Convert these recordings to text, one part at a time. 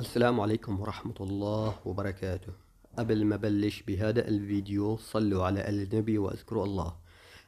السلام عليكم ورحمة الله وبركاته قبل ما بلش بهذا الفيديو صلوا على النبي واذكروا الله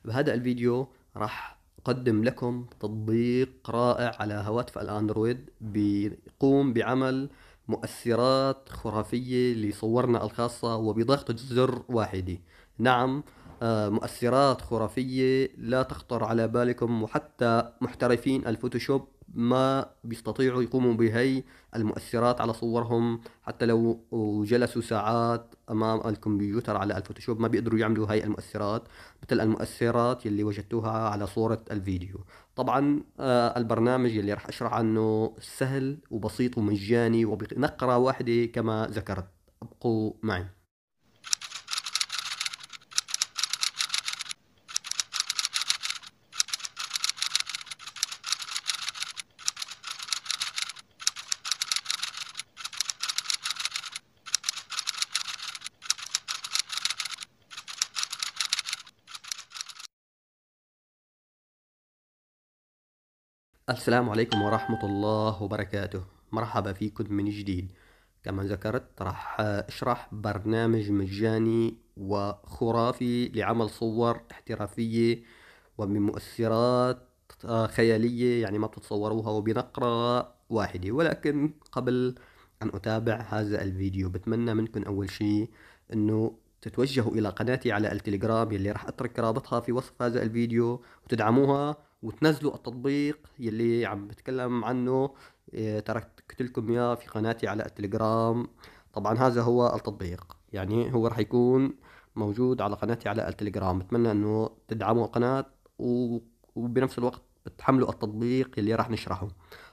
بهذا الفيديو راح أقدم لكم تطبيق رائع على هواتف الأندرويد بيقوم بعمل مؤثرات خرافية لصورنا الخاصة وبضغطة زر واحدة نعم آه، مؤثرات خرافية لا تخطر على بالكم وحتى محترفين الفوتوشوب ما بيستطيعوا يقوموا بهي المؤثرات على صورهم حتى لو جلسوا ساعات امام الكمبيوتر على الفوتوشوب ما بيقدروا يعملوا هاي المؤثرات مثل المؤثرات يلي وجدتوها على صورة الفيديو طبعا آه، البرنامج يلي رح اشرح عنه سهل وبسيط ومجاني وبنقرة واحدة كما ذكرت ابقوا معي السلام عليكم ورحمة الله وبركاته مرحبا فيكم من جديد كما ذكرت راح اشرح برنامج مجاني وخرافي لعمل صور احترافية مؤثرات آه، خيالية يعني ما بتتصوروها وبنقرة واحدة ولكن قبل أن أتابع هذا الفيديو بتمنى منكم أول شيء أنه تتوجهوا إلى قناتي على التليجرام يلي راح أترك رابطها في وصف هذا الفيديو وتدعموها وتنزلوا التطبيق يلي عم بتكلم عنه إيه، تركت لكم اياه في قناتي على التليجرام طبعا هذا هو التطبيق يعني هو راح يكون موجود على قناتي على التليجرام بتمنى انه تدعموا القناه وبنفس الوقت بتحملوا التطبيق اللي راح نشرحه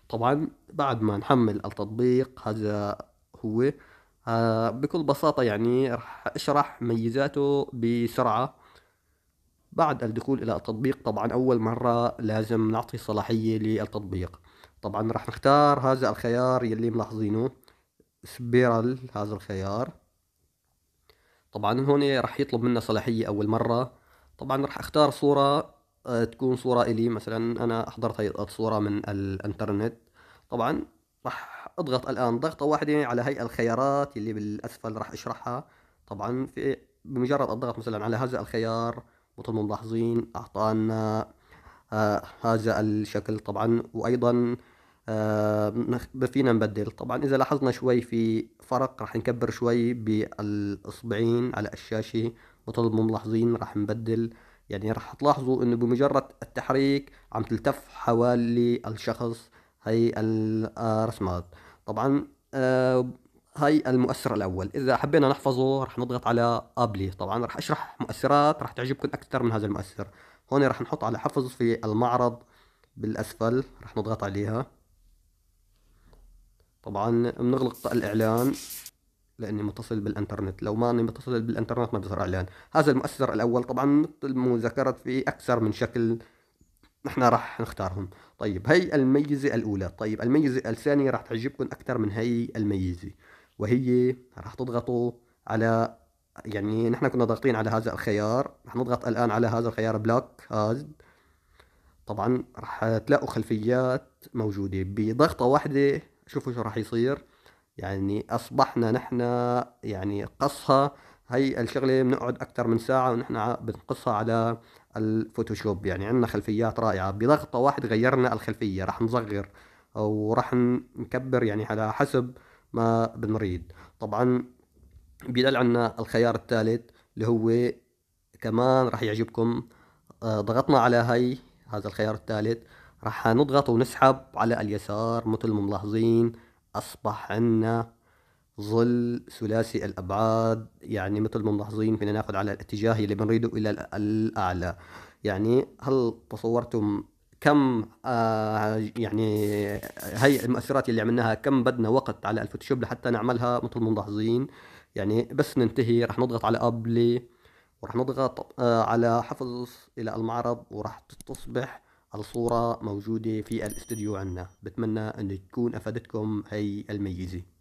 طبعا بعد ما نحمل التطبيق هذا هو آه، بكل بساطة يعني راح أشرح ميزاته بسرعة بعد الدخول إلى التطبيق طبعا أول مرة لازم نعطي صلاحية للتطبيق طبعا راح نختار هذا الخيار يلي ملاحظينه سبيرال هذا الخيار طبعا هون راح يطلب منا صلاحية أول مرة طبعا راح اختار صورة آه، تكون صورة إلي مثلا أنا أحضرت هاي الصورة من الإنترنت طبعا راح أضغط الآن ضغطة واحدة على هي الخيارات اللي بالأسفل راح أشرحها طبعا في بمجرد الضغط مثلا على هذا الخيار ما ملاحظين أعطانا آه، هذا الشكل طبعا وأيضا آه، فينا نبدل طبعا إذا لاحظنا شوي في فرق راح نكبر شوي بالإصبعين على الشاشة ما ملاحظين راح نبدل يعني راح تلاحظوا انه بمجرد التحريك عم تلتف حوالي الشخص هي الرسمات آه، طبعا هاي المؤثر الاول اذا حبينا نحفظه رح نضغط على ابلي طبعا رح اشرح مؤثرات رح تعجبكم اكثر من هذا المؤثر هون رح نحط على حفظ في المعرض بالاسفل رح نضغط عليها طبعا بنغلق الاعلان لاني متصل بالانترنت لو ماني متصل بالانترنت ما بيظهر اعلان هذا المؤثر الاول طبعا مثل ما ذكرت في اكثر من شكل نحن راح نختارهم طيب هي الميزة الأولى طيب الميزة الثانية راح تعجبكم أكثر من هي الميزة وهي راح تضغطوا على يعني نحن كنا ضاغطين على هذا الخيار راح نضغط الآن على هذا الخيار بلوك هاز طبعا راح تلاقوا خلفيات موجودة بضغطة واحدة شوفوا شو راح يصير يعني أصبحنا نحن يعني قصها هي الشغلة بنقعد أكثر من ساعة ونحن بنقصها على الفوتوشوب يعني عندنا خلفيات رائعة بضغطة واحد غيرنا الخلفية راح نصغر وراح نكبر يعني على حسب ما بنريد طبعا بيدل عنا الخيار الثالث اللي هو كمان راح يعجبكم آه، ضغطنا على هي هذا الخيار الثالث راح نضغط ونسحب على اليسار مثل ما ملاحظين اصبح عنا ظل ثلاثي الابعاد يعني مثل ما ملاحظين فينا ناخذ على الاتجاه اللي بنريده الى الاعلى يعني هل تصورتم كم آه يعني هي المؤثرات اللي عملناها كم بدنا وقت على الفوتوشوب لحتى نعملها مثل الملاحظين يعني بس ننتهي رح نضغط على ابلي ورح نضغط آه على حفظ الى المعرض ورح تصبح الصورة موجودة في الاستديو عندنا بتمنى ان تكون افادتكم هي الميزة